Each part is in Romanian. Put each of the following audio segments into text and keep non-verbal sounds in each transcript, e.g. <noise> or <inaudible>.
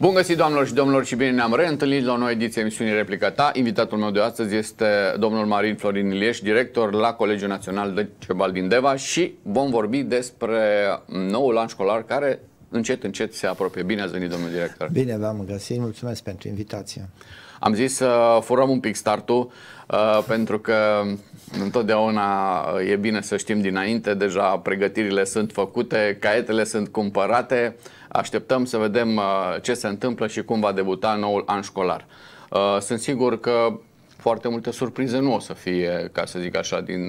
Bun găsit, doamnelor și domnilor, și bine ne-am reîntâlnit la o nouă ediție emisiunii Ta. Invitatul meu de astăzi este domnul Marin Florin Ilieș, director la Colegiul Național de Cebal din Deva și vom vorbi despre noul an școlar care încet, încet se apropie. Bine ați venit, domnul director. Bine v-am găsit, mulțumesc pentru invitație. Am zis să furăm un pic startul, uh, pentru că întotdeauna uh, e bine să știm dinainte, deja pregătirile sunt făcute, caietele sunt cumpărate, Așteptăm să vedem uh, ce se întâmplă și cum va debuta noul an școlar. Uh, sunt sigur că foarte multe surprize nu o să fie, ca să zic așa, din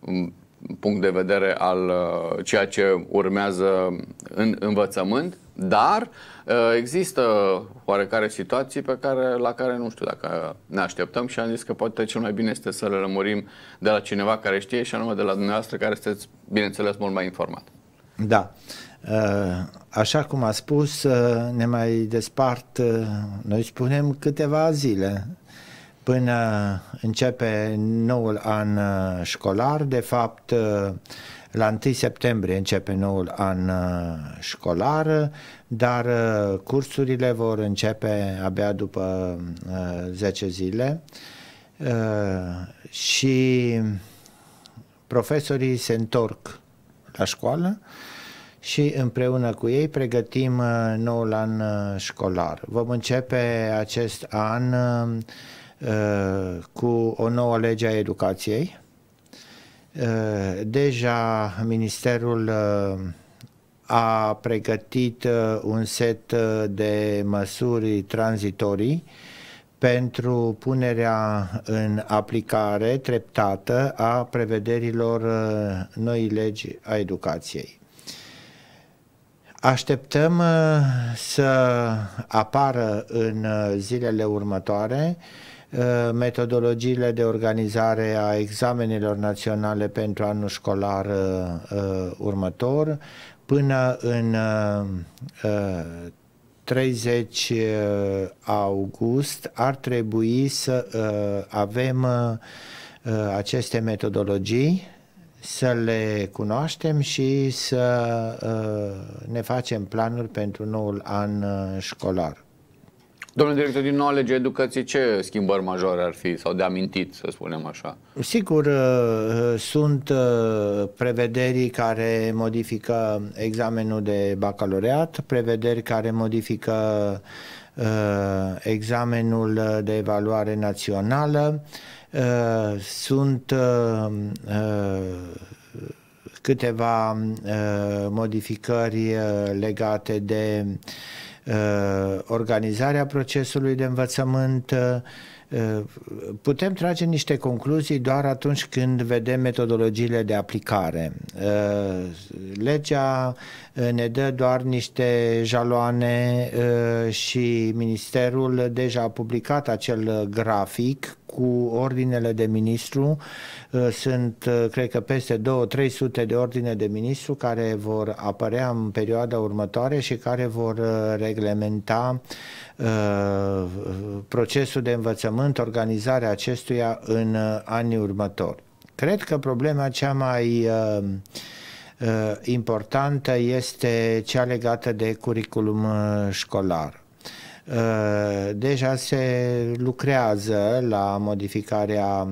um, punct de vedere al uh, ceea ce urmează în învățământ, dar există oarecare situații pe care, la care nu știu dacă ne așteptăm și am zis că poate cel mai bine este să le lămurim de la cineva care știe și anume de la dumneavoastră care sunteți, bineînțeles, mult mai informat. Da. Uh, Uh, așa cum a spus, uh, ne mai despart, uh, noi spunem câteva zile până începe noul an școlar. De fapt, la 1 septembrie începe noul an școlar, dar cursurile vor începe abia după 10 zile și profesorii se întorc la școală și împreună cu ei pregătim uh, noul an uh, școlar. Vom începe acest an uh, cu o nouă lege a educației. Deja Ministerul a pregătit un set de măsuri tranzitorii pentru punerea în aplicare treptată a prevederilor noi legi a educației. Așteptăm uh, să apară în uh, zilele următoare uh, metodologiile de organizare a examenelor naționale pentru anul școlar următor până în 30 august ar trebui să avem aceste metodologii să le cunoaștem și să uh, ne facem planuri pentru noul an uh, școlar. Domnule director, din noua lege educației, ce schimbări majore ar fi sau de amintit, să spunem așa? Sigur, uh, sunt uh, prevederi care modifică examenul de bacaloreat, prevederi care modifică Uh, examenul uh, de evaluare națională. Uh, sunt câteva modificări legate de organizarea procesului de învățământ, Putem trage niște concluzii doar atunci când vedem metodologiile de aplicare. Eh, legea eh, ne dă doar niște jaloane eh, și Ministerul deja a publicat acel grafic cu ordinele de ministru. Uh, sunt, uh, cred că, peste 2-300 de ordine de ministru care vor apărea în perioada următoare și care vor uh, reglementa procesul de învățământ, organizarea acestuia în anii următori. Cred că problema cea mai importantă este cea legată de curriculum școlar. Eh, deja se lucrează la modificarea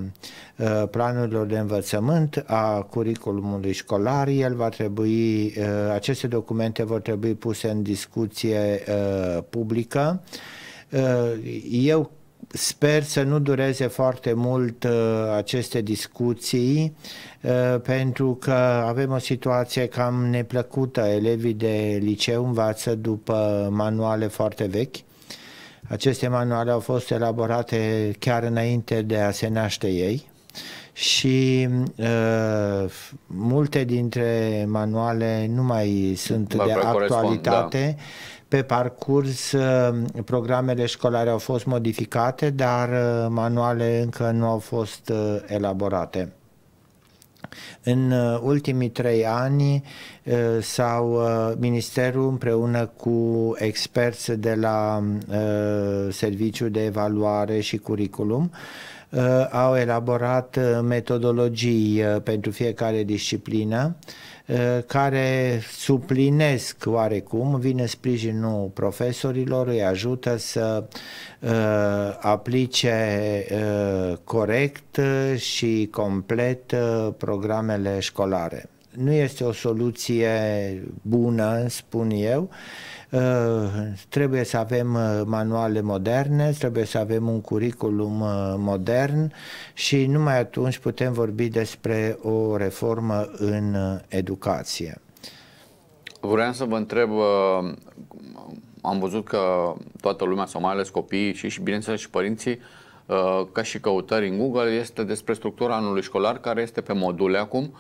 eh, planurilor de învățământ, a curiculumului școlar. El va trebui, eh, aceste documente vor trebui puse în discuție publică. Eu sper să nu dureze foarte mult uh, aceste discuții, uh, pentru că avem o situație cam neplăcută. Elevii de liceu învață după manuale foarte vechi aceste manuale au fost elaborate chiar înainte de a se naște ei și uh, multe dintre manuale nu mai sunt mai de actualitate. Da. Pe parcurs, uh, programele școlare au fost modificate, dar uh, manuale încă nu au fost uh, elaborate. În uh, ultimii trei ani uh, sau uh, Ministerul împreună cu experți de la Serviciul de Evaluare și Curriculum au elaborat metodologii pentru fiecare disciplină Eh, care suplinesc oarecum, vine sprijinul profesorilor, îi ajută să uh, aplice uh, corect și complet uh, programele școlare. Nu este o soluție bună, spun eu, uh, Eh, trebuie să avem eh, manuale moderne, trebuie să avem un curriculum eh, modern și numai atunci putem vorbi despre o reformă în educație. Vreau să vă întreb, am văzut că toată lumea, sau mai ales copiii și, și bineînțeles și părinții, ca și căutări în Google, este despre structura anului școlar care este pe module acum,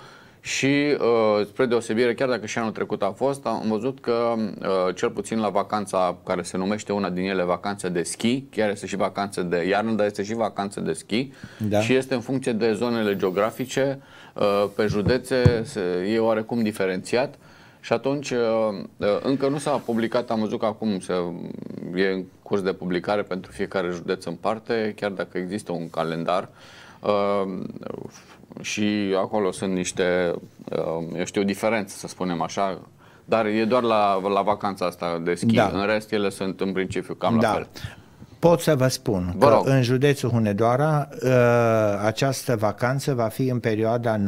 și uh, spre deosebire, chiar dacă și anul trecut a fost, am văzut că uh, cel puțin la vacanța care se numește una din ele vacanță de schi, chiar este și vacanță de iarnă, dar este și vacanță de schi da. și este în funcție de zonele geografice, uh, pe județe e oarecum diferențiat. Și atunci, încă nu s-a publicat, am văzut că acum se, e în curs de publicare pentru fiecare județ în parte, chiar dacă există un calendar și acolo sunt niște, uh, eu știu, diferențe, să spunem așa, dar e doar la, la vacanța asta de schi. Da. În rest, ele sunt în principiu cam da. la fel. Pot să vă spun vă că în județul Hunedoara uh, această vacanță va fi în perioada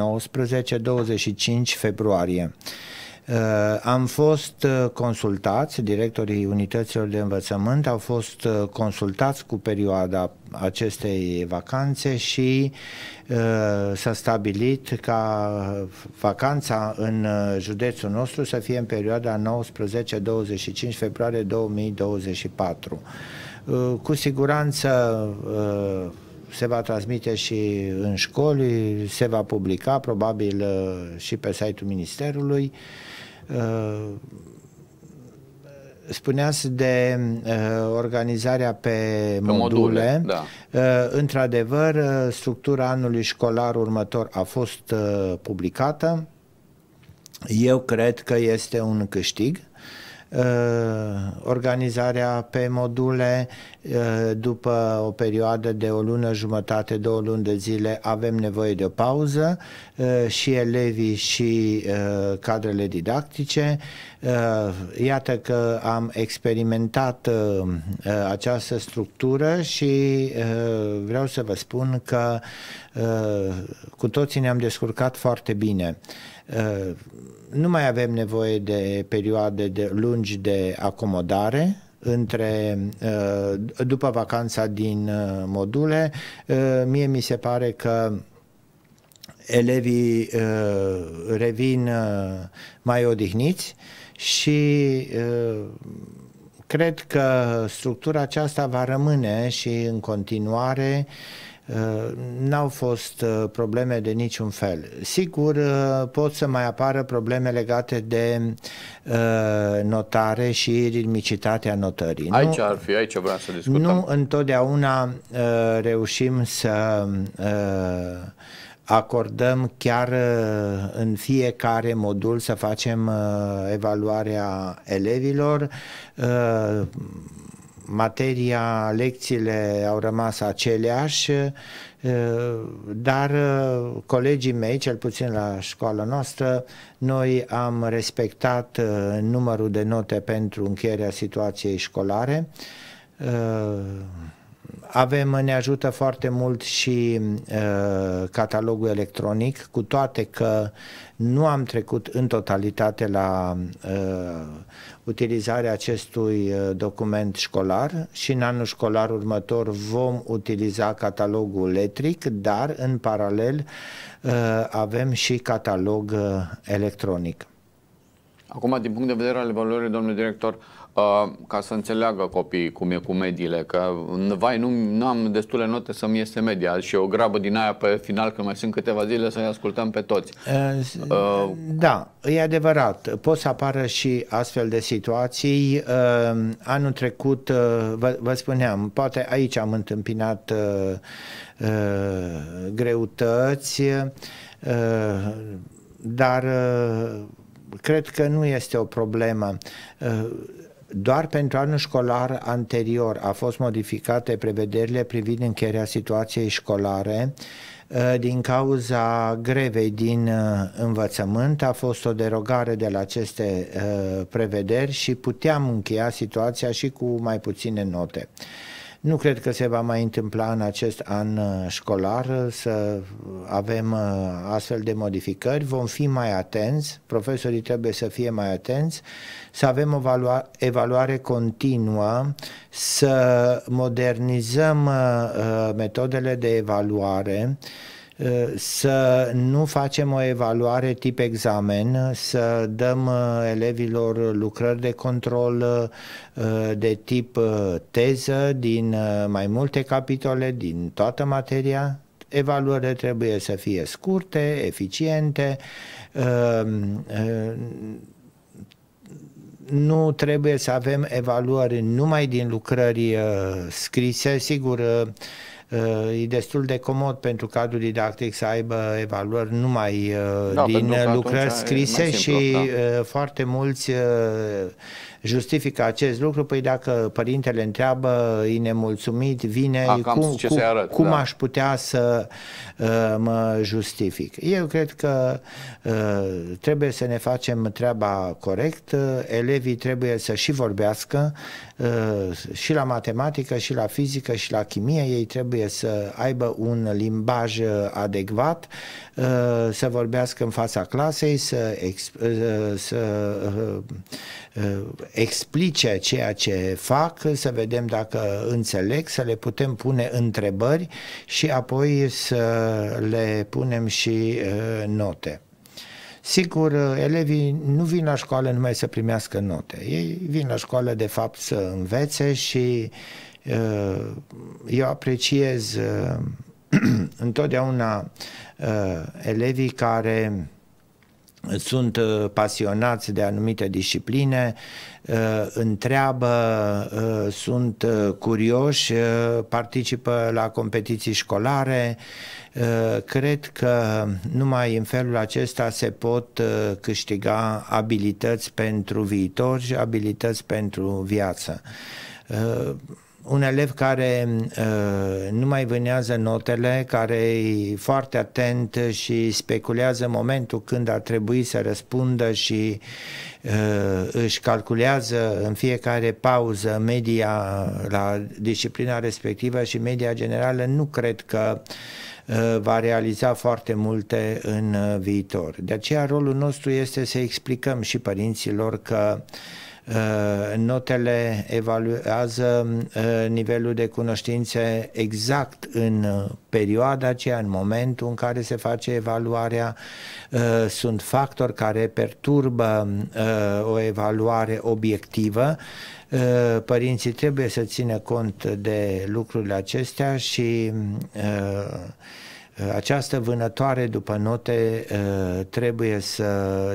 19-25 februarie. Uh, am fost uh, consultați, directorii unităților de învățământ au fost uh, consultați cu perioada acestei vacanțe și s-a stabilit ca vacanța în județul nostru să fie în perioada 19-25 februarie 2024. Cu siguranță se va transmite și în școli, se va publica probabil și pe site-ul Ministerului. Uh, spuneați de uh, organizarea pe, pe module. module da. uh, într-adevăr, uh, structura anului școlar următor a fost uh, publicată. Eu cred că este un câștig. Uh, Uh, organizarea pe module uh, după o perioadă de o lună jumătate, două luni de zile avem nevoie de o pauză uh, și elevii și cadrele didactice. Iată că am experimentat această structură și vreau să vă spun că cu toții ne-am descurcat foarte bine. Uh, nu mai avem nevoie de perioade de lungi de acomodare, între uh, după vacanța din uh, module, mie mi se pare că elevii revin mai odihniți și cred că structura aceasta va rămâne și în continuare uh, n-au fost uh, probleme de niciun fel. Sigur, uh, pot să mai apară probleme legate de uh, notare și ritmicitatea notării. Aici nu, ar fi, aici vreau să discutăm. Nu întotdeauna reușim să acordăm chiar în fiecare modul să facem evaluarea elevilor materia, lecțiile au rămas aceleași, dar colegii mei, cel puțin la școala noastră, noi am respectat numărul de note pentru încheierea situației școlare. Avem, ne ajută foarte mult și uh, catalogul electronic, cu toate că nu am trecut în totalitate la utilizarea acestui uh, document școlar și în anul școlar următor vom utiliza catalogul electric, dar în paralel uh, avem și catalog uh, electronic. Acum, din punct de vedere al evaluării, domnule director, uh, Uh, ca să înțeleagă copiii cum e cu mediile, că vai, nu, nu am destule note să-mi iese media și o grabă din aia pe final, că mai sunt câteva zile să-i ascultăm pe toți. Uh, uh, da, e adevărat. Pot să apară și astfel de situații. Uh, anul trecut, uh, vă, vă spuneam, poate aici am întâmpinat uh, uh, greutăți, uh, dar uh, cred că nu este o problemă. Uh, doar pentru anul școlar anterior a fost modificate prevederile privind încheierea situației școlare ă, din cauza grevei din ă, învățământ a fost o derogare de la aceste ă, prevederi și puteam încheia situația și cu mai puține note. Nu cred că se va mai întâmpla în acest an uh, școlar uh, să avem uh, astfel de modificări. Vom fi mai atenți, profesorii trebuie să fie mai atenți, să avem o evaluare, evaluare continuă, să modernizăm metodele de evaluare, Eh, să nu facem o evaluare tip examen, să dăm eh, elevilor lucrări de control eh, de tip teză din mai multe capitole, din toată materia. Evaluările trebuie să fie scurte, eficiente, ehm, nu trebuie să avem evaluări numai din lucrări scrise, sigur, Uh, e destul de comod pentru cadrul didactic să aibă evaluări numai uh, da, din lucrări scrise și da. Uh, foarte mulți justifică acest lucru? Păi dacă părintele întreabă, e nemulțumit, vine, A, cum, ce cum, arăt, cum da. aș putea să uh, mă justific? Eu cred că uh, trebuie să ne facem treaba corect, uh, elevii trebuie să și vorbească, uh, și la matematică, și la fizică, și la chimie, ei trebuie să aibă un limbaj uh, adecvat, uh, să vorbească în fața clasei, să, exp- uh, să uh, uh explice ceea ce fac, să vedem dacă înțeleg, să le putem pune întrebări și apoi să le punem și uh, note. Sigur, uh, elevii nu vin la școală numai să primească note. Ei vin la școală, de fapt, să învețe și uh, eu apreciez <clears throat> întotdeauna elevii care sunt uh, pasionați de anumite discipline, uh, întreabă, uh, sunt curioși, participă la competiții școlare. Cred că numai în felul acesta se pot câștiga abilități pentru viitor și abilități pentru viață un elev care uh, nu mai vânează notele, care e foarte atent și speculează momentul când ar trebui să răspundă și uh, își calculează în fiecare pauză media la disciplina respectivă și media generală, nu cred că uh, va realiza foarte multe în uh, viitor. De aceea rolul nostru este să explicăm și părinților că uh, Uh, notele evaluează uh, nivelul de cunoștințe exact în uh, perioada aceea, în momentul în care se face evaluarea. Sunt factori care perturbă o evaluare obiectivă părinții trebuie să țină cont de lucrurile acestea și uh, Eh, această vânătoare după note eh, trebuie să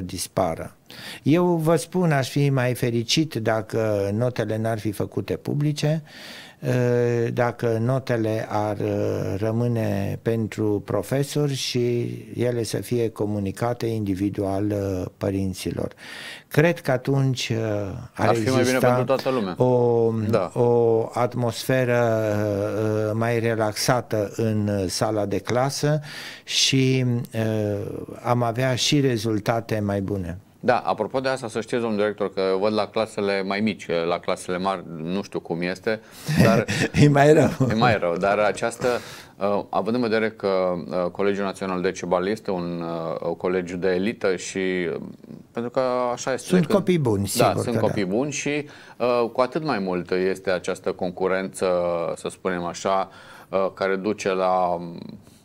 dispară. Eu vă spun, aș fi mai fericit dacă notele n-ar fi făcute publice, Eh, dacă notele ar eh, rămâne pentru profesori și ele să fie comunicate individual eh, părinților. Cred că atunci ar, ar fi mai bine pentru toată lumea. O, da. o atmosferă mai relaxată în sala de clasă și am avea și rezultate mai bune. Da, apropo de asta, să știți, domnul director, că văd la clasele mai mici, la clasele mari, nu știu cum este, dar... <laughs> e mai rău. E mai rău, dar această, uh, având în vedere că uh, Colegiul Național de Cebal este un uh, colegiu de elită și... Uh, pentru că așa este. Sunt că, copii buni, da, sigur Da, sunt copii da. buni și uh, cu atât mai mult este această concurență, să spunem așa, uh, care duce la um,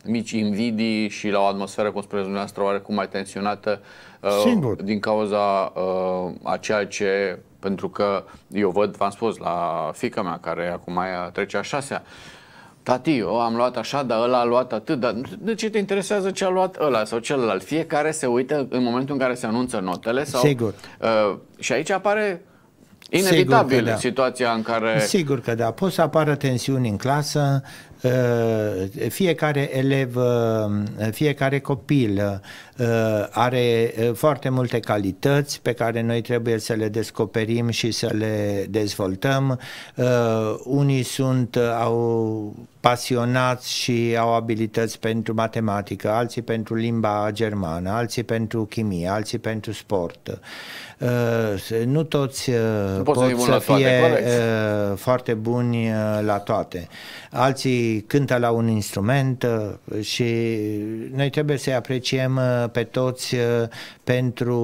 mici invidii și la o atmosferă, cum spuneți dumneavoastră, oarecum mai tensionată uh, din cauza uh, a ceea ce, pentru că eu văd, v-am spus, la fica mea, care acum uh, trece a șasea, Tati, o, am luat așa, dar ăla a luat atât, dar de ce te interesează ce a luat ăla sau celălalt? Fiecare se uită în momentul în care se anunță notele sau... Sigur. Uh, și aici apare inevitabil Sigur da. situația în care... Sigur că da, pot să apară tensiuni în clasă, Eh, fiecare elev, eh, fiecare copil eh, Uh, are uh, foarte multe calități pe care noi trebuie să le descoperim și să le dezvoltăm. Uh, unii sunt, au pasionați și au abilități pentru matematică, alții pentru limba germană, alții pentru chimie, alții pentru sport. Nu toți nu pot să, să fie toate, foarte buni la toate. Alții cântă la un instrument și noi trebuie să-i apreciem pe toți uh, pentru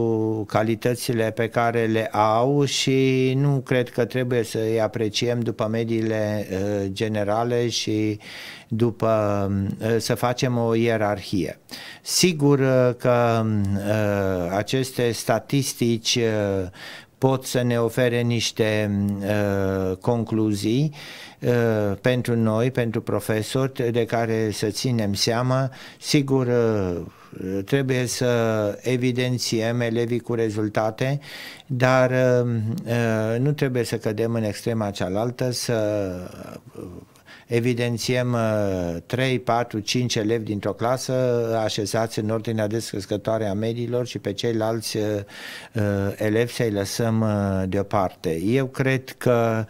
calitățile pe care le au și nu cred că trebuie să îi apreciem după mediile uh, generale și după um, uh, să facem o ierarhie. Sigur că um, aceste statistici pot să ne ofere niște uh, concluzii uh, pentru noi, pentru profesori, de care să ținem seama. Sigur, uh, trebuie să evidențiem elevii cu rezultate, dar uh, uh nu trebuie să cădem în extrema cealaltă, să uh, evidențiem 3, 4, 5 elevi dintr-o clasă așezați în ordinea descrescătoare a mediilor și pe ceilalți uh, uh, elevi să-i lăsăm uh, deoparte. Eu cred că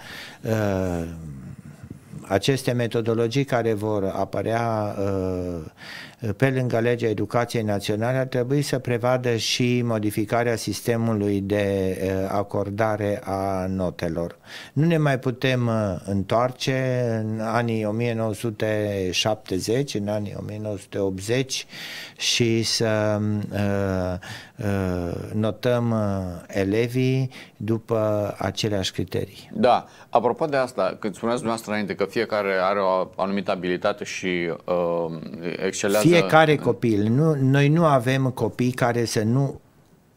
aceste metodologii care vor apărea pe lângă legea educației naționale, ar trebui să prevadă și modificarea sistemului de acordare a notelor. Nu ne mai putem întoarce în anii 1970, în anii 1980 și să Eh, notăm eh, elevii după aceleași criterii. Da, apropo de asta, când spuneați dumneavoastră înainte că fiecare are o anumită abilitate și uh, excelează... Fiecare copil. Nu, noi nu avem copii care să nu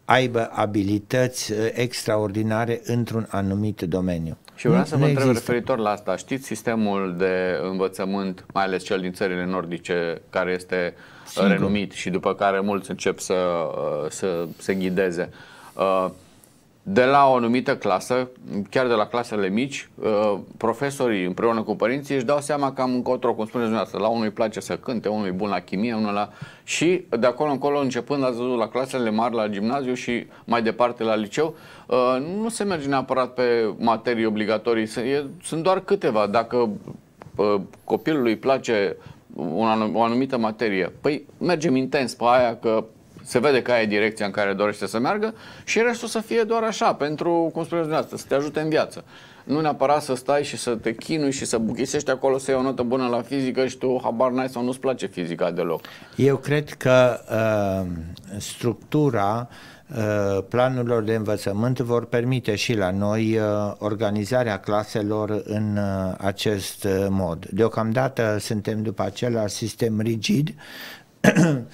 aibă abilități extraordinare într-un anumit domeniu. Și vreau nu, să vă întreb există. referitor la asta. Știți sistemul de învățământ, mai ales cel din țările nordice, care este uh, Sigur. renumit și după care mulți încep să, uh, să se ghideze. Uh, de la o anumită clasă, chiar de la clasele mici, uh, profesorii împreună cu părinții își dau seama că cam încotro, cum spuneți dumneavoastră, la unul îi place să cânte, unul e bun la chimie, unul la... Și de acolo încolo, începând la, văzut la clasele mari, la gimnaziu și mai departe la liceu, nu se merge neapărat pe materii obligatorii, sunt doar câteva. Dacă copilului place un anum, o anumită materie, păi mergem intens pe aia că se vede că aia e direcția în care dorește să meargă și restul să fie doar așa, pentru, cum spuneți dumneavoastră, să te ajute în viață. Nu neapărat să stai și să te chinui și să buchisești acolo să iei o notă bună la fizică și tu habar n-ai sau nu-ți place fizica deloc. Eu cred că uh, structura uh, Eh, planurilor de învățământ vor permite și la noi eh, organizarea claselor în eh, acest mod. Deocamdată suntem după același sistem rigid, <clears throat>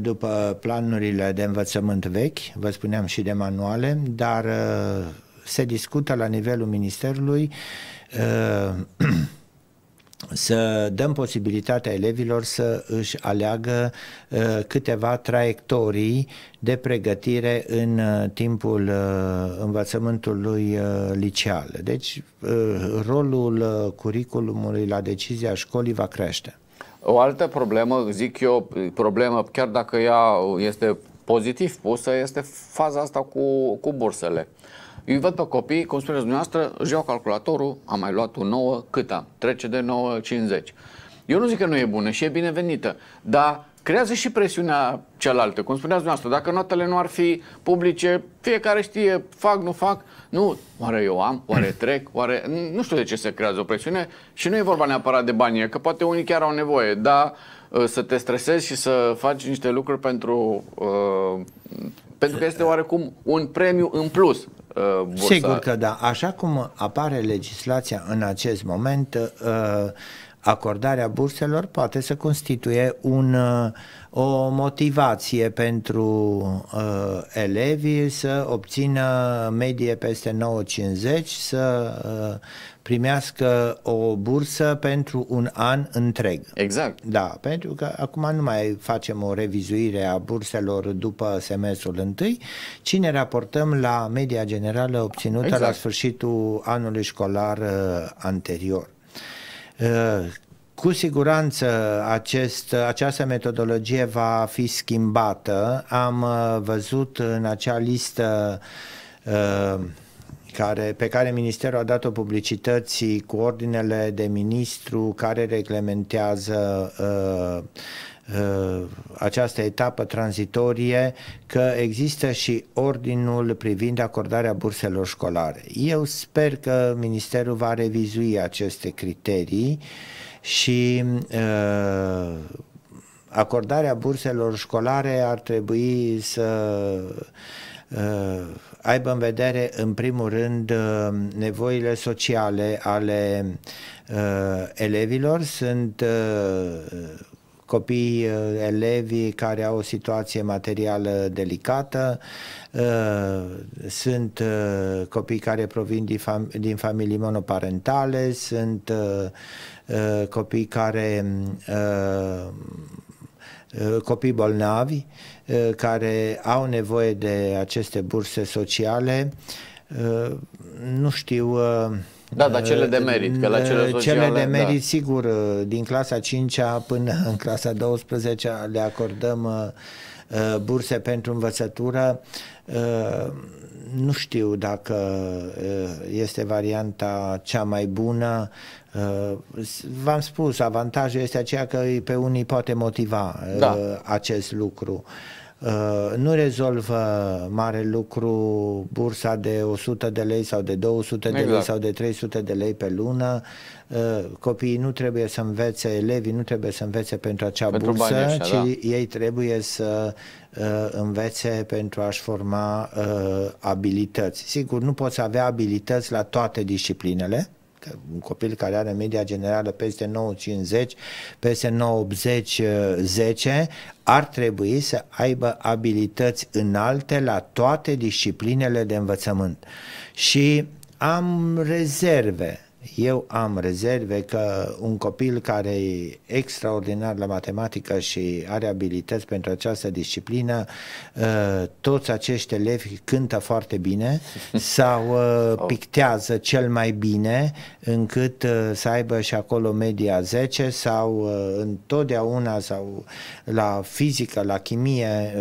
după planurile de învățământ vechi, vă spuneam și de manuale, dar se discută la nivelul Ministerului <clears throat> să dăm posibilitatea elevilor să își aleagă uh, câteva traiectorii de pregătire în uh, timpul uh, învățământului liceal. Deci rolul curiculumului la decizia școlii va crește. O altă problemă, zic eu, problemă, chiar dacă ea este pozitiv pusă, este faza asta cu, cu bursele. Uh, îi văd pe copii, cum spuneți dumneavoastră, își iau calculatorul, am mai luat un 9, cât am? Trece de 9, 50. Eu nu zic că nu e bună și e binevenită, dar creează și presiunea cealaltă. Cum spuneați dumneavoastră, dacă notele nu ar fi publice, fiecare știe, fac, nu fac, nu, oare eu am, oare <clears throat> trec, oare... Nu știu de ce se creează o presiune și nu e vorba neapărat de bani, că poate unii chiar au nevoie, dar ă, să te stresezi și să faci niște lucruri pentru... Uh, pentru că este oarecum un premiu în plus Uh, bursa. Sigur că da. Așa cum apare legislația în acest moment, uh, acordarea burselor poate să constituie un uh, o motivație pentru uh, elevii să obțină medie peste 9,50, să uh, primească o bursă pentru un an întreg. Exact. Da, pentru că acum nu mai facem o revizuire a burselor după semestrul întâi, ci ne raportăm la media generală obținută exact. la sfârșitul anului școlar uh, anterior. Uh, cu siguranță acest, această metodologie va fi schimbată. Am uh, văzut în acea listă uh, care, pe care Ministerul a dat-o publicității cu ordinele de ministru care reglementează uh, uh, această etapă tranzitorie că există și ordinul privind acordarea burselor școlare. Eu sper că Ministerul va revizui aceste criterii uh, și uh, acordarea burselor școlare ar trebui să uh, aibă în vedere, în primul rând, uh, nevoile sociale ale uh, elevilor. Sunt uh, copii, uh, elevi care au o situație materială delicată, uh, sunt copii care provin din familii monoparentale, sunt Uh, copii care uh, uh, copii bolnavi care au nevoie de aceste burse sociale nu știu da, dar cele de merit, că la cele sociale... Cele de da. merit, da. sigur, din clasa 5-a până în clasa 12 le acordăm burse pentru învățătură Uh, nu știu dacă uh, este varianta cea mai bună. Uh, v-am spus, avantajul este aceea că pe unii poate motiva da. acest lucru. Uh, nu rezolvă mare lucru bursa de 100 de lei sau de 200 exact. de lei exact. sau de 300 de lei pe lună. Uh, copiii nu trebuie să învețe, elevii nu trebuie să învețe pentru acea pentru bursă, ăștia, ci da. ei trebuie să uh, învețe pentru a-și forma abilități. Sigur, nu poți avea abilități la toate disciplinele, un copil care are media generală peste 9,50, peste 9,80, 10, ar trebui să aibă abilități înalte la toate disciplinele de învățământ. Și am rezerve eu am rezerve că un copil care e extraordinar la matematică și are abilități pentru această disciplină, ă, toți acești elevi cântă foarte bine <laughs> ă, sau pictează cel mai bine încât ă, să aibă și acolo media 10 sau întotdeauna sau la fizică, la chimie,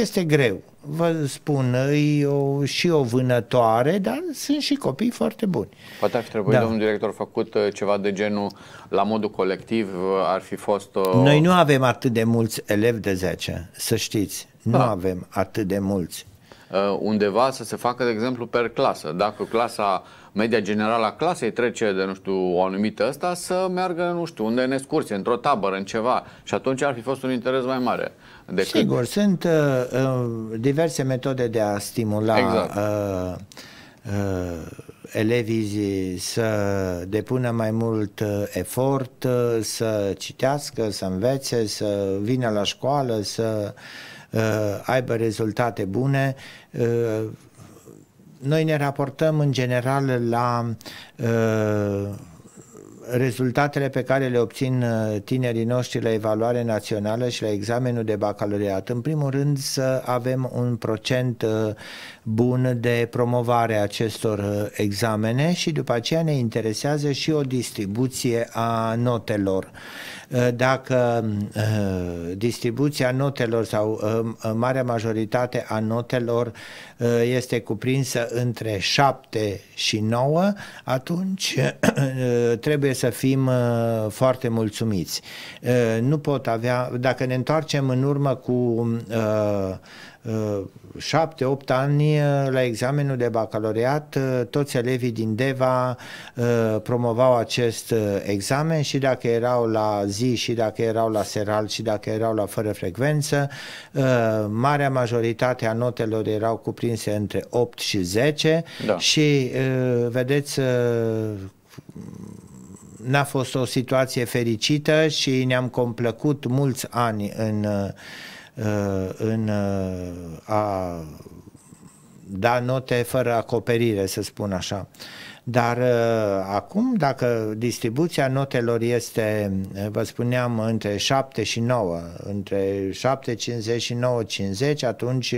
este greu vă spun, e o, și o vânătoare, dar sunt și copii foarte buni. Poate ar fi trebuit, da. domnul director, făcut uh, ceva de genul, la modul colectiv, uh, ar fi fost... O... Uh, Noi nu avem atât de mulți elevi de 10, să știți. Nu da. avem atât de mulți. Undeva să se facă, de exemplu, per clasă. Dacă clasa media generală a clasei trece de, nu știu, o anumită asta, să meargă, nu știu, unde în excursie, într-o tabără, în ceva. Și atunci ar fi fost un interes mai mare. Decât... Sigur, sunt uh, uh diverse metode de a stimula exact. uh, uh, elevii să depună mai mult uh, efort, uh, să citească, să învețe, să vină la școală, să uh, aibă rezultate bune. Uh, noi ne raportăm în general la uh, rezultatele pe care le obțin uh, tinerii noștri la evaluare națională și la examenul de bacalaureat. În primul rând să avem un procent uh, bun de promovare a acestor examene și după aceea ne interesează și o distribuție a notelor. Eh, dacă eh, distribuția notelor sau eh, marea majoritate a notelor este cuprinsă între 7 și 9, atunci trebuie să fim foarte mulțumiți. Nu pot avea, dacă ne întoarcem în urmă cu Uh, șapte, opt ani uh, la examenul de bacalaureat, uh, toți elevii din DEVA promovau acest examen și dacă erau la zi și dacă erau la seral și dacă erau la fără frecvență, marea majoritate a notelor erau cuprinse între 8 și 10 da. și vedeți n-a fost o situație fericită și ne-am complăcut mulți ani în uh, în uh, a da note fără acoperire, să spun așa. Dar uh, acum, dacă distribuția notelor este, uh, vă spuneam, între 7 și 9, între 7, 50 și 9, 50, atunci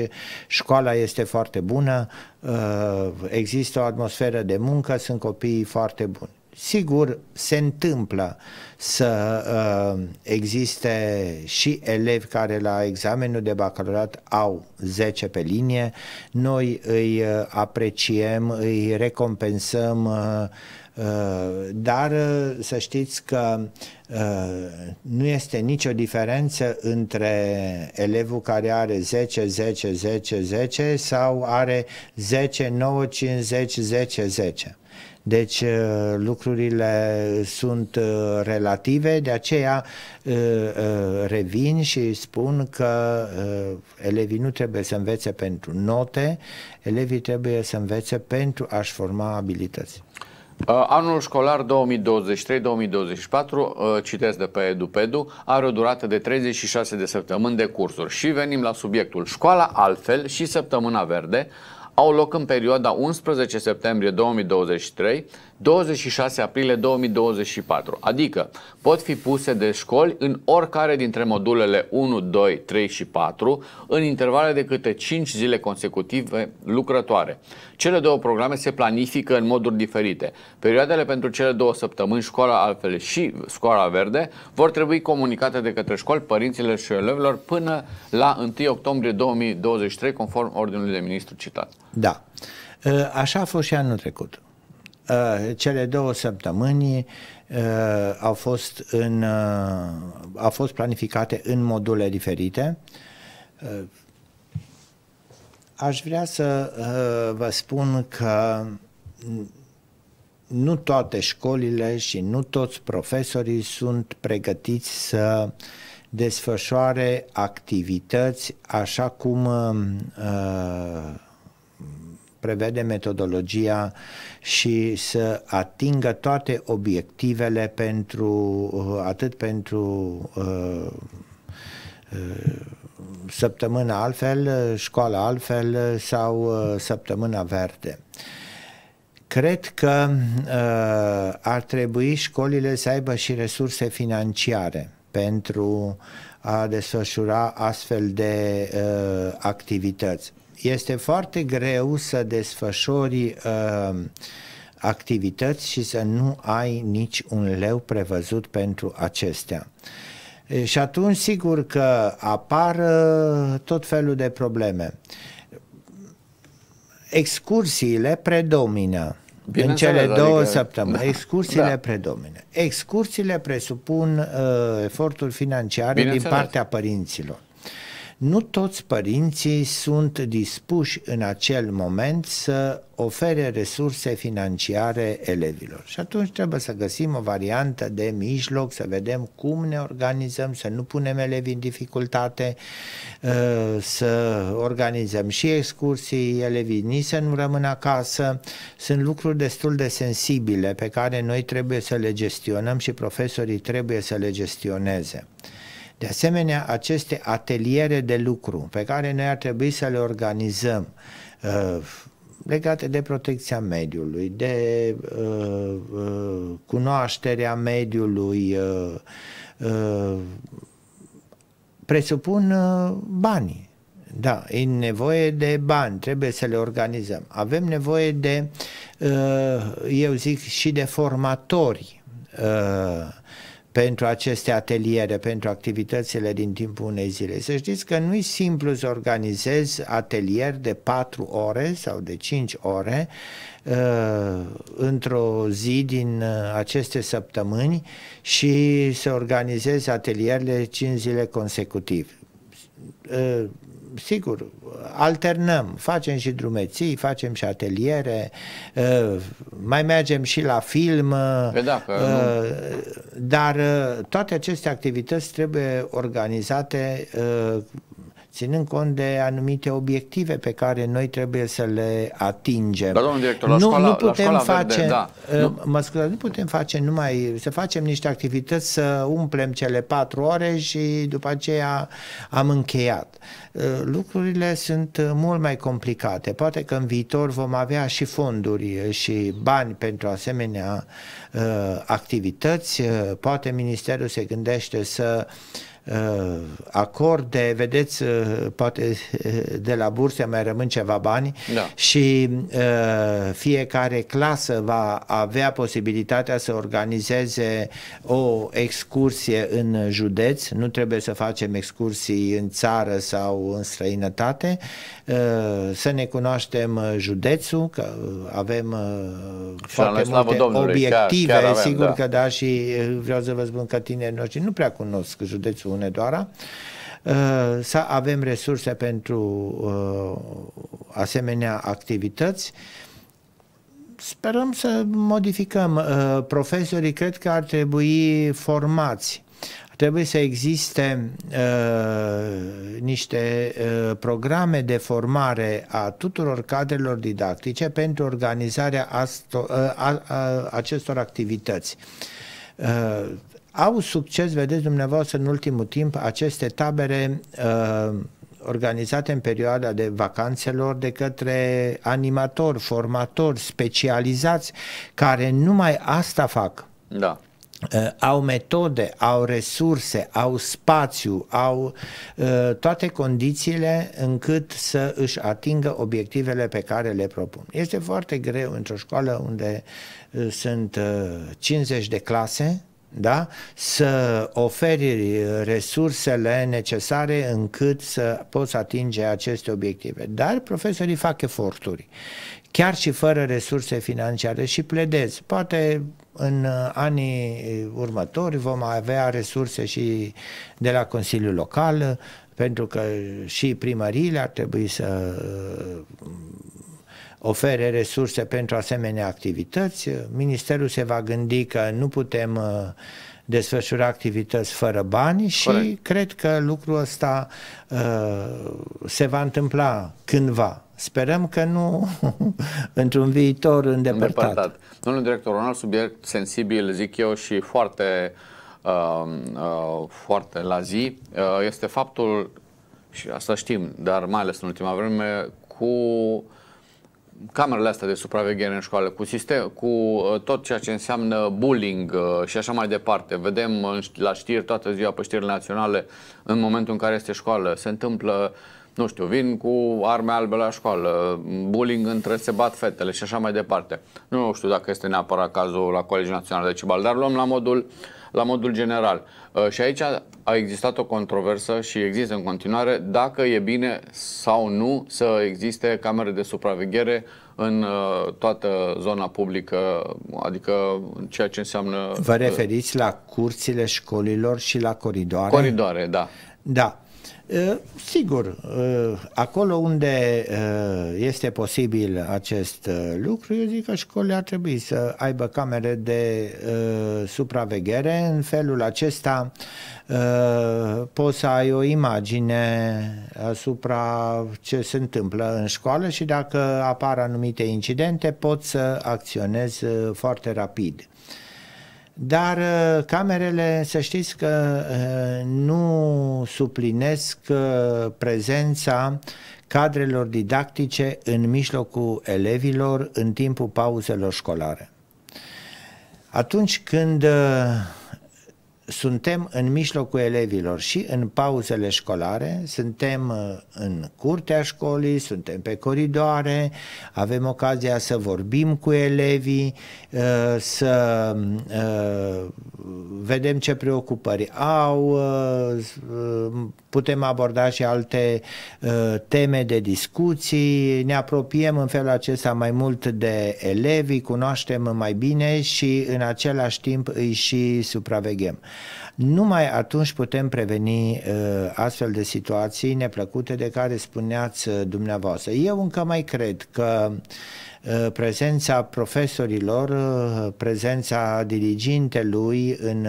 școala este foarte bună, uh, există o atmosferă de muncă, sunt copiii foarte buni. Sigur, se întâmplă să uh, existe și elevi care la examenul de bacalaureat au 10 pe linie. Noi îi uh, apreciem, îi recompensăm, uh, uh, dar uh, să știți că uh, nu este nicio diferență între elevul care are 10, 10, 10, 10 sau are 10, 9, 5, 10, 10, 10. Deci uh, lucrurile sunt uh, relative, de aceea uh, revin și spun că elevii nu trebuie să învețe pentru note, elevii trebuie să învețe pentru a-și forma abilități. Anul școlar 2023-2024, citesc de pe EduPedu, are o durată de 36 de săptămâni de cursuri și venim la subiectul școala altfel și săptămâna verde au loc în perioada 11 septembrie 2023 26 aprilie 2024, adică pot fi puse de școli în oricare dintre modulele 1, 2, 3 și 4 în intervale de câte 5 zile consecutive lucrătoare. Cele două programe se planifică în moduri diferite. Perioadele pentru cele două săptămâni, școala altfel și școala verde, vor trebui comunicate de către școli părinților și elevilor până la 1 octombrie 2023, conform ordinului de ministru citat. Da. Ă, așa a fost și anul trecut. Ă, cele două săptămâni ă, au fost, în, au fost planificate în module diferite. Aș vrea să vă spun că nu toate școlile și nu toți profesorii sunt pregătiți să desfășoare activități așa cum uh, prevede metodologia și să atingă toate obiectivele pentru uh, atât pentru uh, uh, săptămâna altfel, școala altfel sau uh, săptămâna verde. Cred că uh, ar trebui școlile să aibă și resurse financiare pentru a desfășura astfel de uh, activități este foarte greu să desfășori uh, activități și să nu ai nici un leu prevăzut pentru acestea. Și atunci, sigur că apar uh, tot felul de probleme. Excursiile predomină. Bine în cele înțeles, adică două adică, săptămâni. Da, excursiile da. predomină. Excursiile presupun uh, eforturi financiare Bine din înțeles. partea părinților nu toți părinții sunt dispuși în acel moment să ofere resurse financiare elevilor. Și atunci trebuie să găsim o variantă de mijloc, să vedem cum ne organizăm, să nu punem elevii în dificultate, uh, să organizăm și excursii, elevii nici să nu rămână acasă. Sunt lucruri destul de sensibile pe care noi trebuie să le gestionăm și profesorii trebuie să le gestioneze. De asemenea, aceste ateliere de lucru pe care noi ar trebui să le organizăm uh, legate de protecția mediului, de uh, uh, cunoașterea mediului, uh, uh, presupun uh, banii. Da, e nevoie de bani, trebuie să le organizăm. Avem nevoie de, uh, eu zic, și de formatori uh, pentru aceste ateliere, pentru activitățile din timpul unei zile. Să știți că nu e simplu să organizezi atelier de 4 ore sau de 5 ore uh, într-o zi din uh, aceste săptămâni și să organizezi atelierele 5 zile consecutiv. Uh, sigur, alternăm, facem și drumeții, facem și ateliere, ă, mai mergem și la film, ă, da, că ă, dar toate aceste activități trebuie organizate ținând cont de anumite obiective pe care noi trebuie să le atingem. Dar, domnul director, la nu, școala, nu putem la școala face, verde, da. Ă, nu. Mă scuze, nu putem face numai, să facem niște activități, să umplem cele patru ore și după aceea am încheiat. Ă, lucrurile sunt mult mai complicate. Poate că în viitor vom avea și fonduri și bani pentru asemenea ă, activități. Poate Ministerul se gândește să uh, Uh, acorde, vedeți, uh, poate uh, de la burse mai rămân ceva bani da. și fiecare clasă va avea posibilitatea să organizeze o excursie în județ, nu trebuie să facem excursii în țară sau în străinătate, să ne cunoaștem județul, că avem și foarte multe Domnului, obiective, chiar, chiar avem, sigur da. că da și vreau să vă spun că tinerii noștri nu prea cunosc județul Hunedoara, uh, să avem resurse pentru uh, asemenea activități. Sperăm să modificăm uh, profesorii, cred că ar trebui formați trebuie să existe uh, niște uh, programe de formare a tuturor cadrelor didactice pentru organizarea asto, uh, acestor activități. Uh, au succes, vedeți dumneavoastră, în ultimul timp, aceste tabere uh, organizate în perioada de vacanțelor de către animatori, formatori specializați, care numai asta fac. Da. Uh, au metode, au resurse, au spațiu, au uh, toate condițiile încât să își atingă obiectivele pe care le propun. Este foarte greu într-o școală unde uh, sunt 50 uh, de clase, da? să oferi resursele necesare încât să poți atinge aceste obiective. Dar profesorii fac eforturi, chiar și fără resurse financiare și pledez. Poate în anii următori vom avea resurse și de la Consiliul Local, pentru că și primăriile ar trebui să ofere resurse pentru asemenea activități. Ministerul se va gândi că nu putem uh, desfășura activități fără bani și Corect. cred că lucrul ăsta uh, se va întâmpla cândva. Sperăm că nu <laughs> într-un viitor îndepărtat. îndepărtat. Domnul director, un alt subiect sensibil, zic eu, și foarte, uh, uh, foarte la zi, uh, este faptul, și asta știm, dar mai ales în ultima vreme, cu uh, camerele astea de supraveghere în școală, cu, sistem, cu uh, tot ceea ce înseamnă bullying uh, și așa mai departe. Vedem uh, la știri toată ziua pe știrile naționale în momentul în care este școală. Se întâmplă nu știu, vin cu arme albe la școală, bullying între se bat fetele și așa mai departe. Nu știu dacă este neapărat cazul la Colegiul Național de Cibal, dar luăm la modul uh, la modul general. Uh, și aici a existat o controversă și există în continuare dacă e bine sau nu să existe camere de supraveghere în uh, toată zona publică, adică ceea ce înseamnă... Vă uh, referiți la curțile școlilor și la coridoare? Coridoare, da. Da. Sigur, acolo unde este posibil acest lucru, eu zic că școlile ar trebui să aibă camere de supraveghere. În felul acesta poți să ai o imagine asupra ce se întâmplă în școală și dacă apar anumite incidente, poți să acționezi foarte rapid dar uh, camerele, să știți că uh, nu suplinesc uh, prezența cadrelor didactice în mijlocul elevilor în timpul pauzelor școlare. Atunci când suntem în mijlocul elevilor și în pauzele școlare, suntem uh, în curtea școlii, suntem pe coridoare, avem ocazia să vorbim cu elevii, uh, să uh, vedem ce preocupări au, putem aborda și alte teme de discuții, ne apropiem în felul acesta mai mult de elevii, cunoaștem mai bine și în același timp îi și supraveghem. Numai atunci putem preveni uh, astfel de situații neplăcute de care spuneați uh, dumneavoastră. Eu încă mai cred că uh, prezența profesorilor, uh, prezența dirigintelui, în,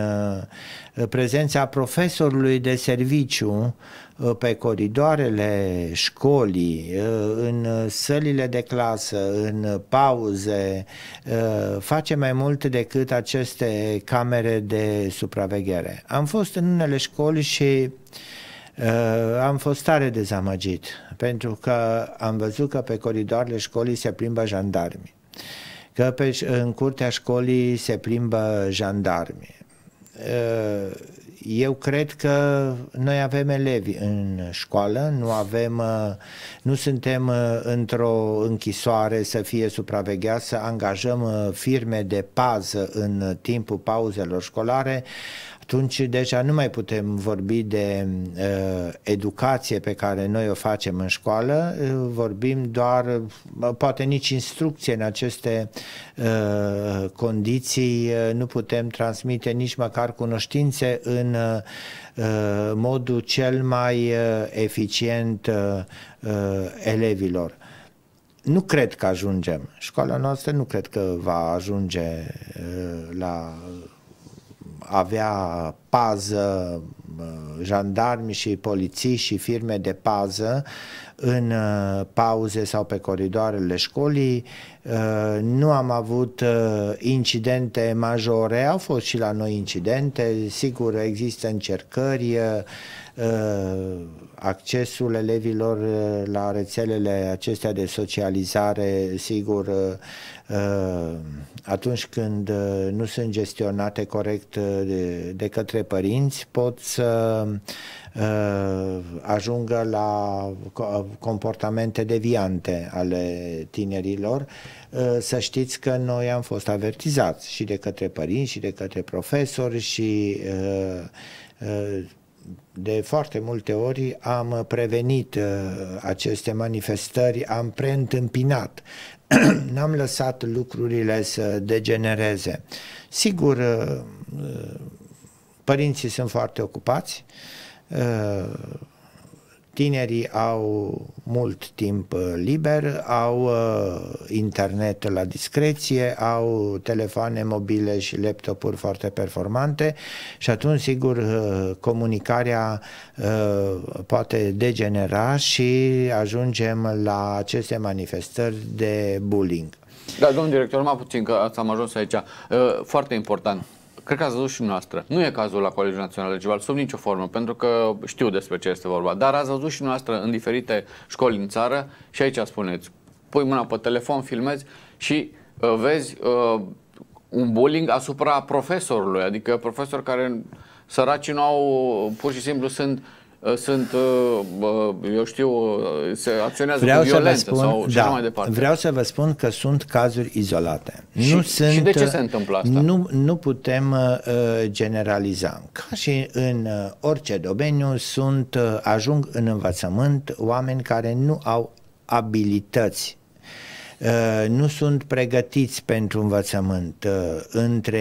uh, prezența profesorului de serviciu uh, Uh, pe coridoarele școlii, uh, în sălile de clasă, în pauze, uh, face mai mult decât aceste camere de supraveghere. Am fost în unele școli și am fost tare dezamăgit, pentru că am văzut că pe coridoarele școlii se plimbă jandarmi, că pe, în curtea școlii se plimbă jandarmi eu cred că noi avem elevi în școală, nu avem, uh, nu suntem uh, într-o închisoare să fie supravegheați, să angajăm uh, firme de pază în timpul pauzelor școlare atunci deja nu mai putem vorbi de uh, educație pe care noi o facem în școală, uh, vorbim doar, uh, poate nici instrucție în aceste uh, condiții, uh, nu putem transmite nici măcar cunoștințe în uh, modul cel mai uh, eficient uh, uh, elevilor nu cred că ajungem. Școala noastră nu cred că va ajunge la avea pază, uh, jandarmi și polițiști și firme de pază în uh, pauze sau pe coridoarele școlii. Uh, nu am avut uh, incidente majore, au fost și la noi incidente, sigur există încercări, accesul elevilor la rețelele acestea de socializare, sigur, atunci când nu sunt gestionate corect de, de către părinți, pot să Uh, ajungă la comportamente deviante ale tinerilor, uh, să știți că noi am fost avertizați și de către părinți și de către profesori și uh, de foarte multe ori am prevenit aceste manifestări, am preîntâmpinat <clears throat> n-am lăsat lucrurile să degenereze. Sigur, părinții sunt foarte ocupați, Uh, tinerii au mult timp uh, liber, au uh, internet la discreție, au telefoane mobile și laptopuri foarte performante și atunci, sigur, comunicarea poate degenera și ajungem la aceste manifestări de bullying. Da, domnul director, mai puțin că am ajuns aici. Foarte important cred că ați văzut și noastră. Nu e cazul la Colegiul Național Electoral sub nicio formă, pentru că știu despre ce este vorba, dar ați văzut și noastră în diferite școli în țară și aici spuneți, pui mâna pe telefon, filmezi și uh, vezi uh, un bullying asupra profesorului, adică profesori care săracii nu au, pur și simplu sunt uh, Uh, sunt, uh, eu știu, uh, se acționează vreau cu violență spun, sau da, mai departe. Vreau să vă spun că sunt cazuri izolate. Și, nu sunt, și de ce se întâmplă asta? Nu, nu putem uh, generaliza. Ca și în uh, orice domeniu, sunt uh, ajung în învățământ oameni care nu au abilități nu sunt pregătiți pentru învățământ. Între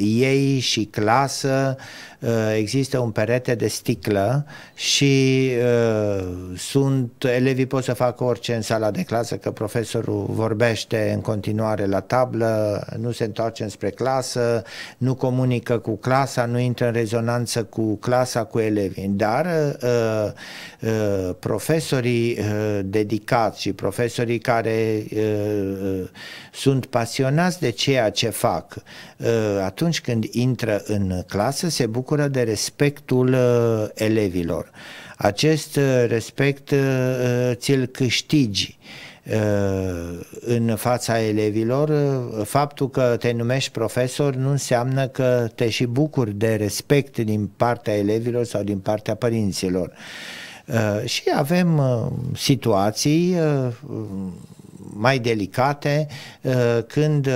ei și clasă Uh, există un perete de sticlă și uh, sunt, elevii pot să facă orice în sala de clasă, că profesorul vorbește în continuare la tablă, nu se întoarce spre clasă, nu comunică cu clasa, nu intră în rezonanță cu clasa, cu elevii. Dar uh, profesorii dedicați și profesorii care sunt pasionați de ceea ce fac, atunci când intră în clasă, se bucură bucură de respectul uh, elevilor. Acest uh, respect uh, uh ți-l câștigi uh, în fața elevilor, uh, faptul că te numești profesor nu înseamnă că te și bucuri de respect din partea elevilor sau din partea părinților. Și avem situații mai delicate uh, când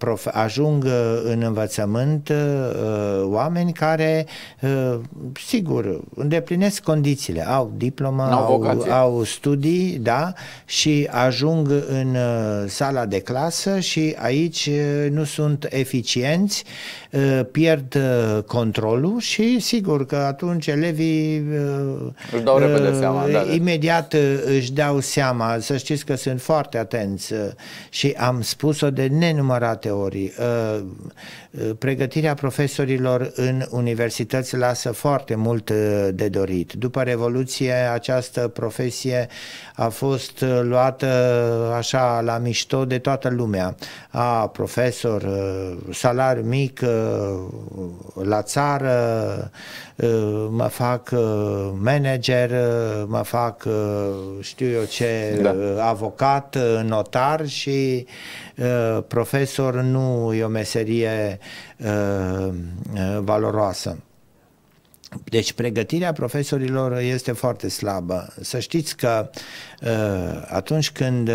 uh, ajung uh, în învățământ oameni care, sigur, îndeplinesc condițiile, au diplomă, au, au, au studii, da, și ajung în sala de clasă și aici nu sunt eficienți Ă, pierd ă, controlul și sigur că atunci elevii ă, își dau repede seama, da, da. imediat își dau seama, să știți că sunt foarte atenți și am spus-o de nenumărate ori, pregătirea profesorilor în universități lasă foarte mult de dorit. După Revoluție această profesie a fost luată așa la mișto de toată lumea. A, profesor, salariu mic, Uh, la țară, uh, mă fac uh, manager, mă fac știu eu ce, da. avocat, notar și profesor nu e o meserie valoroasă. Deci pregătirea profesorilor este foarte slabă. Să știți că atunci când,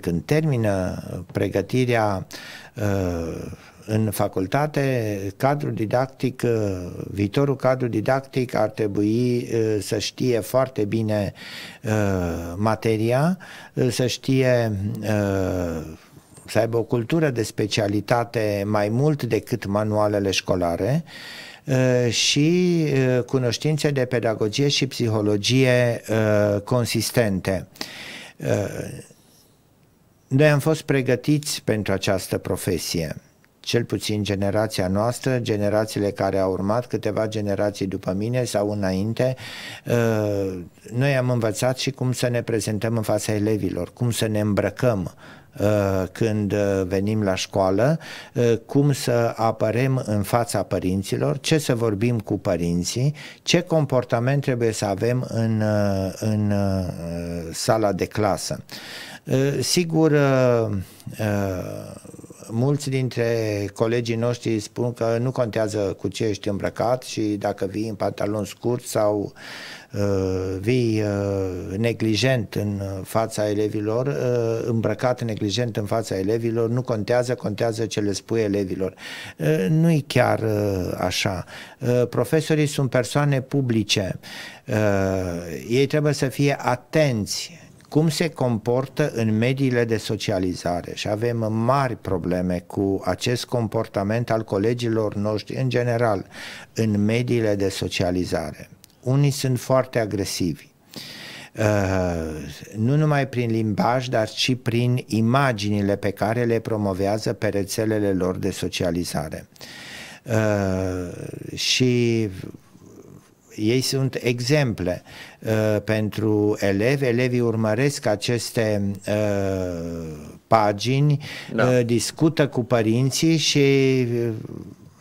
când termină pregătirea în facultate, cadrul didactic, uh, viitorul cadru didactic ar trebui uh, să știe foarte bine uh, materia, să știe să aibă o cultură de specialitate mai mult decât manualele școlare și cunoștințe de pedagogie și psihologie consistente. Noi am fost pregătiți pentru această profesie cel puțin generația noastră, generațiile care au urmat, câteva generații după mine sau înainte, uh, noi am învățat și cum să ne prezentăm în fața elevilor, cum să ne îmbrăcăm uh, când uh, venim la școală, cum să apărem în fața părinților, ce să vorbim cu părinții, ce comportament trebuie să avem în, în sala de clasă. Sigur, mulți dintre colegii noștri spun că nu contează cu ce ești îmbrăcat și dacă vii în pantalon scurt sau uh, vii uh, neglijent în fața elevilor, uh, îmbrăcat neglijent în fața elevilor, nu contează, contează ce le spui elevilor. Uh, nu-i chiar uh, așa. Uh, profesorii sunt persoane publice. Uh, ei trebuie să fie atenți cum se comportă în mediile de socializare și avem mari probleme cu acest comportament al colegilor noștri în general în mediile de socializare. Unii sunt foarte agresivi. Uh, nu numai prin limbaj, dar și prin imaginile pe care le promovează pe rețelele lor de socializare. Uh, și ei sunt exemple uh, pentru elevi, elevii urmăresc aceste uh, pagini, da. uh, discută cu părinții și uh,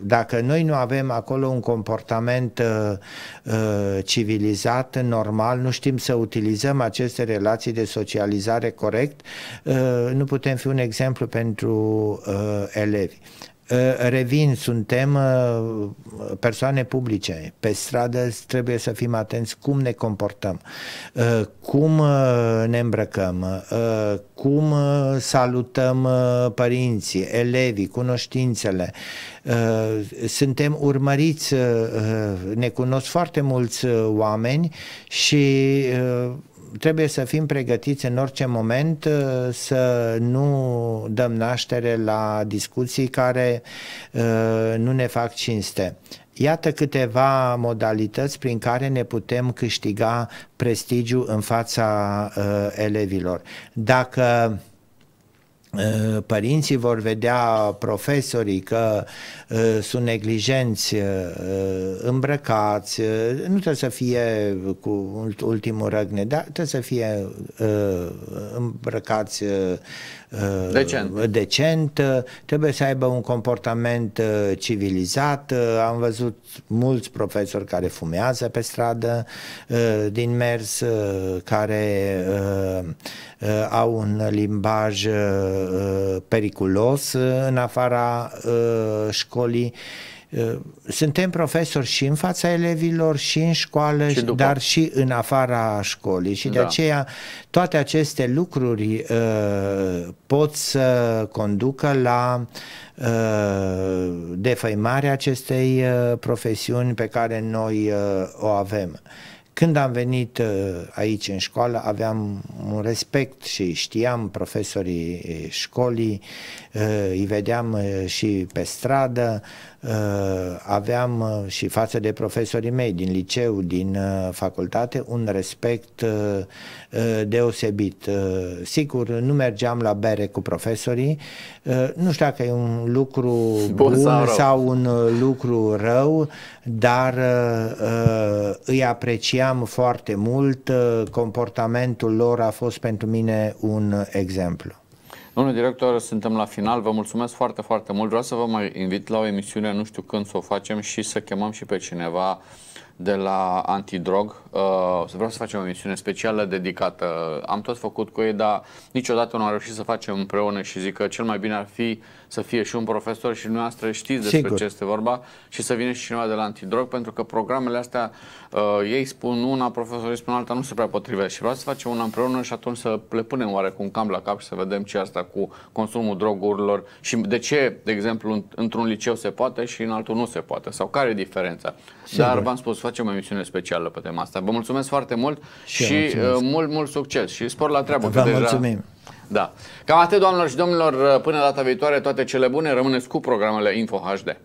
dacă noi nu avem acolo un comportament uh, uh, civilizat, normal, nu știm să utilizăm aceste relații de socializare corect, uh, nu putem fi un exemplu pentru uh, elevi. Revin, suntem persoane publice. Pe stradă trebuie să fim atenți cum ne comportăm, cum ne îmbrăcăm, cum salutăm părinții, elevii, cunoștințele. Suntem urmăriți, ne cunosc foarte mulți oameni și trebuie să fim pregătiți în orice moment uh, să nu dăm naștere la discuții care uh, nu ne fac cinste. Iată câteva modalități prin care ne putem câștiga prestigiu în fața uh, elevilor. Dacă Eh, părinții vor vedea profesorii că eh, sunt neglijenți, eh, îmbrăcați, nu trebuie să fie cu ultimul răgne, dar trebuie să fie îmbrăcați decent. decent, trebuie să aibă un comportament civilizat. Am văzut mulți profesori care fumează pe stradă din mers, care au un limbaj Uh, periculos uh, în afara uh, școlii. Suntem profesori și în fața elevilor, și în școală, și dar și în afara școlii. Și de da. aceea toate aceste lucruri uh, pot să conducă la uh, defăimarea acestei uh, profesiuni pe care noi uh, o avem. Când am venit uh, aici în școală, aveam un respect și știam profesorii eh, școlii, eh, îi vedeam eh, și pe stradă, Uh, aveam uh, și față de profesorii mei din liceu, din uh, facultate, un respect deosebit. Sigur, nu mergeam la bere cu profesorii, nu știu dacă e un lucru <laughs> bun, bun sau, sau un lucru rău, dar îi apreciam foarte mult, comportamentul lor a fost pentru mine un exemplu. Domnule director, suntem la final. Vă mulțumesc foarte, foarte mult. Vreau să vă mai invit la o emisiune, nu știu când să o facem, și să chemăm și pe cineva de la Antidrog. Uh, vreau să facem o emisiune specială dedicată. Am tot făcut cu ei, dar niciodată nu am reușit să facem împreună și zic că cel mai bine ar fi să fie și un profesor și dumneavoastră știți despre Sigur. ce este vorba și să vină și cineva de la Antidrog, pentru că programele astea, uh, ei spun una, profesorii spun alta, nu se prea potrivesc. Și vreau să facem una împreună și atunci să le punem oarecum cam la cap și să vedem ce asta cu consumul drogurilor și de ce, de exemplu, într-un liceu se poate și în altul nu se poate sau care e diferența. Sigur. Dar v-am spus, facem o emisiune specială pe tema asta. Vă mulțumesc foarte mult și, și uh, mult, mult succes și spor la treabă. Vă mulțumim. Deja... Da. Cam atât, doamnelor și domnilor, uh, până data viitoare, toate cele bune, rămâneți cu programele Info HD.